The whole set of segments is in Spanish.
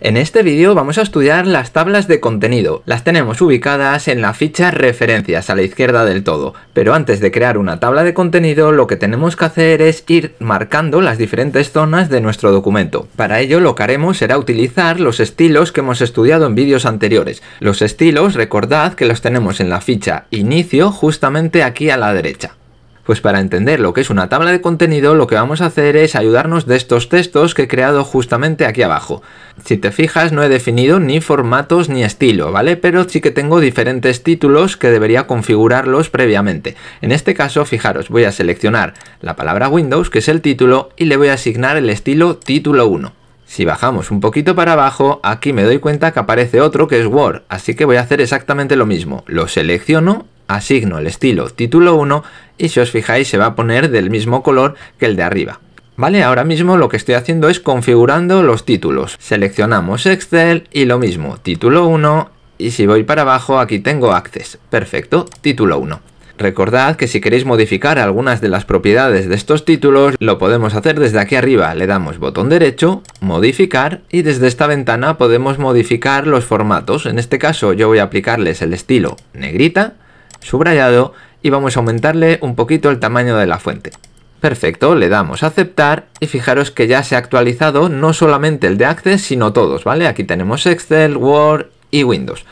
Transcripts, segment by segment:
En este vídeo vamos a estudiar las tablas de contenido. Las tenemos ubicadas en la ficha referencias a la izquierda del todo, pero antes de crear una tabla de contenido lo que tenemos que hacer es ir marcando las diferentes zonas de nuestro documento. Para ello lo que haremos será utilizar los estilos que hemos estudiado en vídeos anteriores. Los estilos, recordad que los tenemos en la ficha inicio justamente aquí a la derecha. Pues para entender lo que es una tabla de contenido, lo que vamos a hacer es ayudarnos de estos textos que he creado justamente aquí abajo. Si te fijas, no he definido ni formatos ni estilo, ¿vale? Pero sí que tengo diferentes títulos que debería configurarlos previamente. En este caso, fijaros, voy a seleccionar la palabra Windows, que es el título, y le voy a asignar el estilo título 1. Si bajamos un poquito para abajo, aquí me doy cuenta que aparece otro que es Word, así que voy a hacer exactamente lo mismo. Lo selecciono Asigno el estilo título 1 y si os fijáis se va a poner del mismo color que el de arriba. Vale, ahora mismo lo que estoy haciendo es configurando los títulos. Seleccionamos Excel y lo mismo, título 1 y si voy para abajo aquí tengo Access. Perfecto, título 1. Recordad que si queréis modificar algunas de las propiedades de estos títulos, lo podemos hacer desde aquí arriba. Le damos botón derecho, modificar y desde esta ventana podemos modificar los formatos. En este caso yo voy a aplicarles el estilo negrita subrayado y vamos a aumentarle un poquito el tamaño de la fuente. Perfecto, le damos a aceptar y fijaros que ya se ha actualizado no solamente el de Access, sino todos, ¿vale? Aquí tenemos Excel, Word y Windows.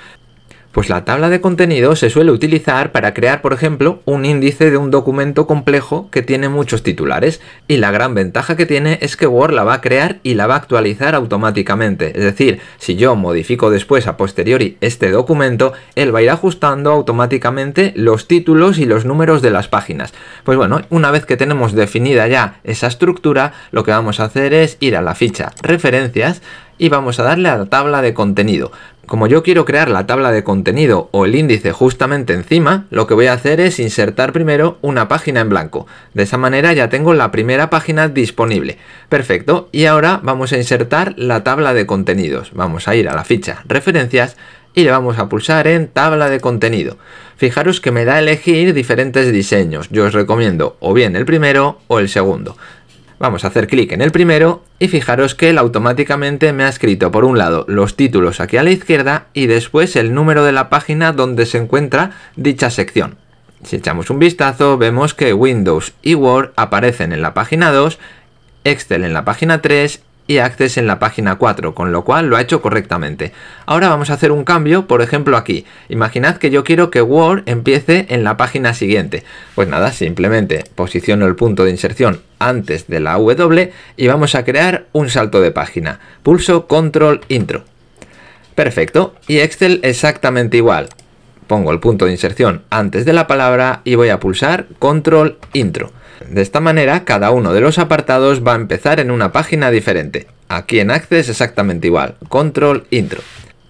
Pues la tabla de contenido se suele utilizar para crear, por ejemplo, un índice de un documento complejo que tiene muchos titulares, y la gran ventaja que tiene es que Word la va a crear y la va a actualizar automáticamente, es decir, si yo modifico después a posteriori este documento, él va a ir ajustando automáticamente los títulos y los números de las páginas. Pues bueno, una vez que tenemos definida ya esa estructura, lo que vamos a hacer es ir a la ficha referencias, y vamos a darle a la tabla de contenido. Como yo quiero crear la tabla de contenido o el índice justamente encima, lo que voy a hacer es insertar primero una página en blanco. De esa manera ya tengo la primera página disponible. Perfecto, y ahora vamos a insertar la tabla de contenidos. Vamos a ir a la ficha referencias y le vamos a pulsar en tabla de contenido. Fijaros que me da elegir diferentes diseños. Yo os recomiendo o bien el primero o el segundo. Vamos a hacer clic en el primero y fijaros que él automáticamente me ha escrito por un lado los títulos aquí a la izquierda y después el número de la página donde se encuentra dicha sección. Si echamos un vistazo vemos que Windows y Word aparecen en la página 2, Excel en la página 3 y Access en la página 4, con lo cual lo ha hecho correctamente. Ahora vamos a hacer un cambio, por ejemplo aquí. Imaginad que yo quiero que Word empiece en la página siguiente. Pues nada, simplemente posiciono el punto de inserción antes de la W y vamos a crear un salto de página. Pulso Control Intro. Perfecto. Y Excel exactamente igual. Pongo el punto de inserción antes de la palabra y voy a pulsar Control Intro. De esta manera, cada uno de los apartados va a empezar en una página diferente. Aquí en Access exactamente igual, Control Intro.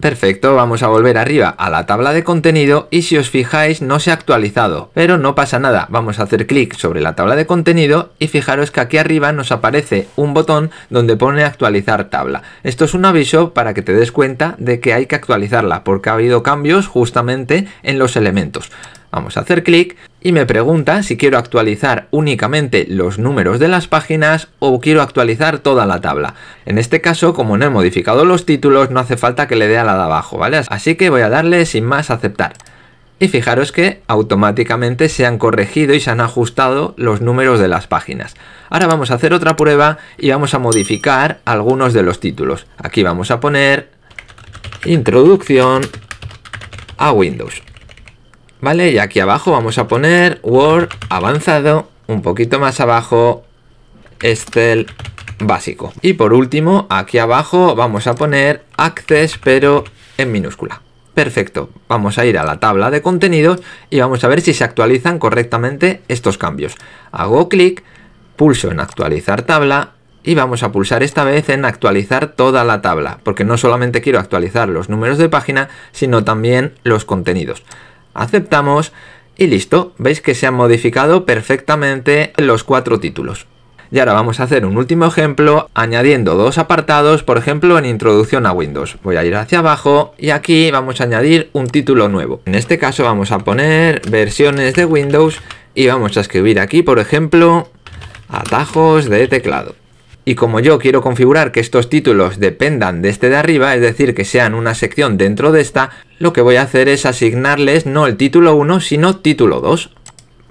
Perfecto, vamos a volver arriba a la tabla de contenido y si os fijáis no se ha actualizado, pero no pasa nada, vamos a hacer clic sobre la tabla de contenido y fijaros que aquí arriba nos aparece un botón donde pone actualizar tabla. Esto es un aviso para que te des cuenta de que hay que actualizarla porque ha habido cambios justamente en los elementos. Vamos a hacer clic y me pregunta si quiero actualizar únicamente los números de las páginas o quiero actualizar toda la tabla. En este caso, como no he modificado los títulos, no hace falta que le dé a la de abajo, ¿vale? Así que voy a darle sin más aceptar. Y fijaros que automáticamente se han corregido y se han ajustado los números de las páginas. Ahora vamos a hacer otra prueba y vamos a modificar algunos de los títulos. Aquí vamos a poner Introducción a Windows. ¿Vale? Y aquí abajo vamos a poner Word avanzado, un poquito más abajo Excel básico. Y por último, aquí abajo vamos a poner Access pero en minúscula. Perfecto, vamos a ir a la tabla de contenidos y vamos a ver si se actualizan correctamente estos cambios. Hago clic, pulso en actualizar tabla y vamos a pulsar esta vez en actualizar toda la tabla, porque no solamente quiero actualizar los números de página, sino también los contenidos aceptamos y listo, veis que se han modificado perfectamente los cuatro títulos. Y ahora vamos a hacer un último ejemplo añadiendo dos apartados, por ejemplo en introducción a Windows. Voy a ir hacia abajo y aquí vamos a añadir un título nuevo. En este caso vamos a poner versiones de Windows y vamos a escribir aquí, por ejemplo, atajos de teclado. Y como yo quiero configurar que estos títulos dependan de este de arriba, es decir, que sean una sección dentro de esta, lo que voy a hacer es asignarles no el título 1, sino título 2.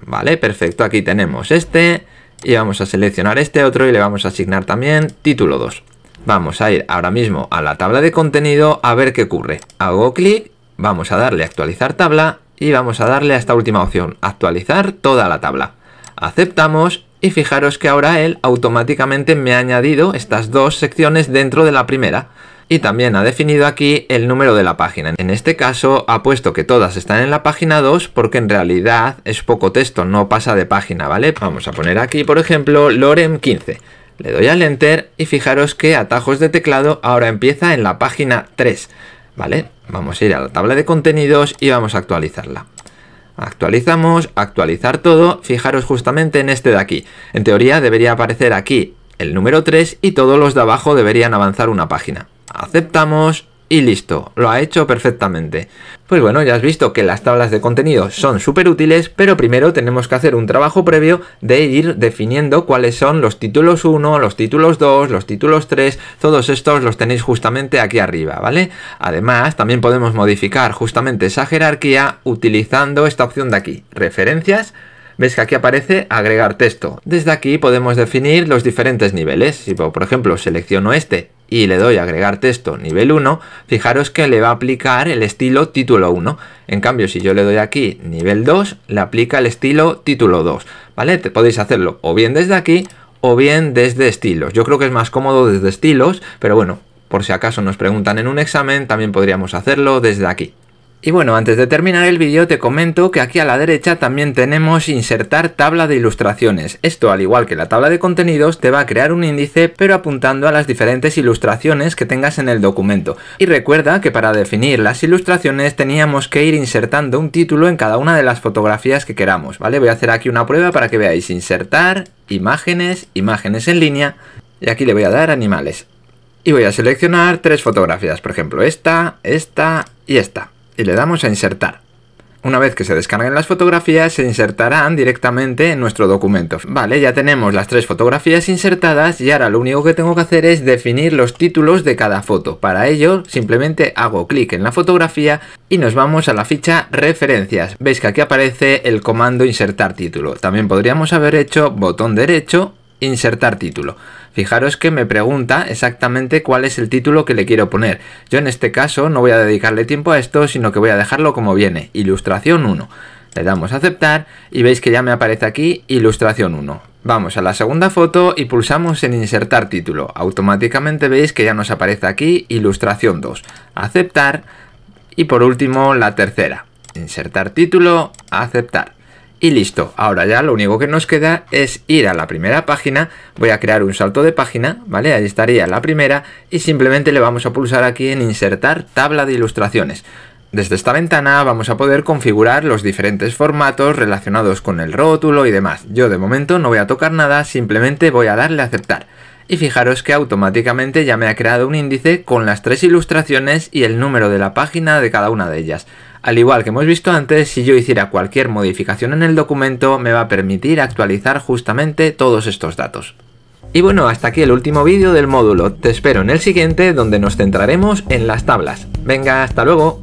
Vale, perfecto, aquí tenemos este y vamos a seleccionar este otro y le vamos a asignar también título 2. Vamos a ir ahora mismo a la tabla de contenido a ver qué ocurre. Hago clic, vamos a darle actualizar tabla y vamos a darle a esta última opción, actualizar toda la tabla. Aceptamos y fijaros que ahora él automáticamente me ha añadido estas dos secciones dentro de la primera y también ha definido aquí el número de la página. En este caso ha puesto que todas están en la página 2 porque en realidad es poco texto, no pasa de página, ¿vale? Vamos a poner aquí, por ejemplo, lorem 15. Le doy al enter y fijaros que atajos de teclado ahora empieza en la página 3, ¿vale? Vamos a ir a la tabla de contenidos y vamos a actualizarla. Actualizamos, actualizar todo, fijaros justamente en este de aquí. En teoría debería aparecer aquí el número 3 y todos los de abajo deberían avanzar una página. Aceptamos, y listo, lo ha hecho perfectamente. Pues bueno, ya has visto que las tablas de contenido son súper útiles, pero primero tenemos que hacer un trabajo previo de ir definiendo cuáles son los títulos 1, los títulos 2, los títulos 3, todos estos los tenéis justamente aquí arriba, ¿vale? Además, también podemos modificar justamente esa jerarquía utilizando esta opción de aquí, referencias, ves que aquí aparece agregar texto. Desde aquí podemos definir los diferentes niveles. Si por ejemplo selecciono este y le doy agregar texto nivel 1, fijaros que le va a aplicar el estilo título 1. En cambio, si yo le doy aquí nivel 2, le aplica el estilo título 2. ¿Vale? Te podéis hacerlo o bien desde aquí o bien desde estilos. Yo creo que es más cómodo desde estilos, pero bueno, por si acaso nos preguntan en un examen, también podríamos hacerlo desde aquí. Y bueno, antes de terminar el vídeo te comento que aquí a la derecha también tenemos insertar tabla de ilustraciones. Esto al igual que la tabla de contenidos te va a crear un índice pero apuntando a las diferentes ilustraciones que tengas en el documento. Y recuerda que para definir las ilustraciones teníamos que ir insertando un título en cada una de las fotografías que queramos, ¿vale? Voy a hacer aquí una prueba para que veáis insertar, imágenes, imágenes en línea y aquí le voy a dar animales. Y voy a seleccionar tres fotografías, por ejemplo esta, esta y esta le damos a insertar. Una vez que se descarguen las fotografías, se insertarán directamente en nuestro documento. Vale, ya tenemos las tres fotografías insertadas y ahora lo único que tengo que hacer es definir los títulos de cada foto. Para ello, simplemente hago clic en la fotografía y nos vamos a la ficha referencias. Veis que aquí aparece el comando insertar título. También podríamos haber hecho botón derecho, insertar título. Fijaros que me pregunta exactamente cuál es el título que le quiero poner. Yo en este caso no voy a dedicarle tiempo a esto, sino que voy a dejarlo como viene, ilustración 1. Le damos a aceptar y veis que ya me aparece aquí ilustración 1. Vamos a la segunda foto y pulsamos en insertar título. Automáticamente veis que ya nos aparece aquí ilustración 2. Aceptar y por último la tercera. Insertar título, aceptar y listo. Ahora ya lo único que nos queda es ir a la primera página. Voy a crear un salto de página, ¿vale? Ahí estaría la primera y simplemente le vamos a pulsar aquí en insertar tabla de ilustraciones. Desde esta ventana vamos a poder configurar los diferentes formatos relacionados con el rótulo y demás. Yo de momento no voy a tocar nada, simplemente voy a darle a aceptar y fijaros que automáticamente ya me ha creado un índice con las tres ilustraciones y el número de la página de cada una de ellas. Al igual que hemos visto antes, si yo hiciera cualquier modificación en el documento me va a permitir actualizar justamente todos estos datos. Y bueno, hasta aquí el último vídeo del módulo. Te espero en el siguiente donde nos centraremos en las tablas. Venga, hasta luego.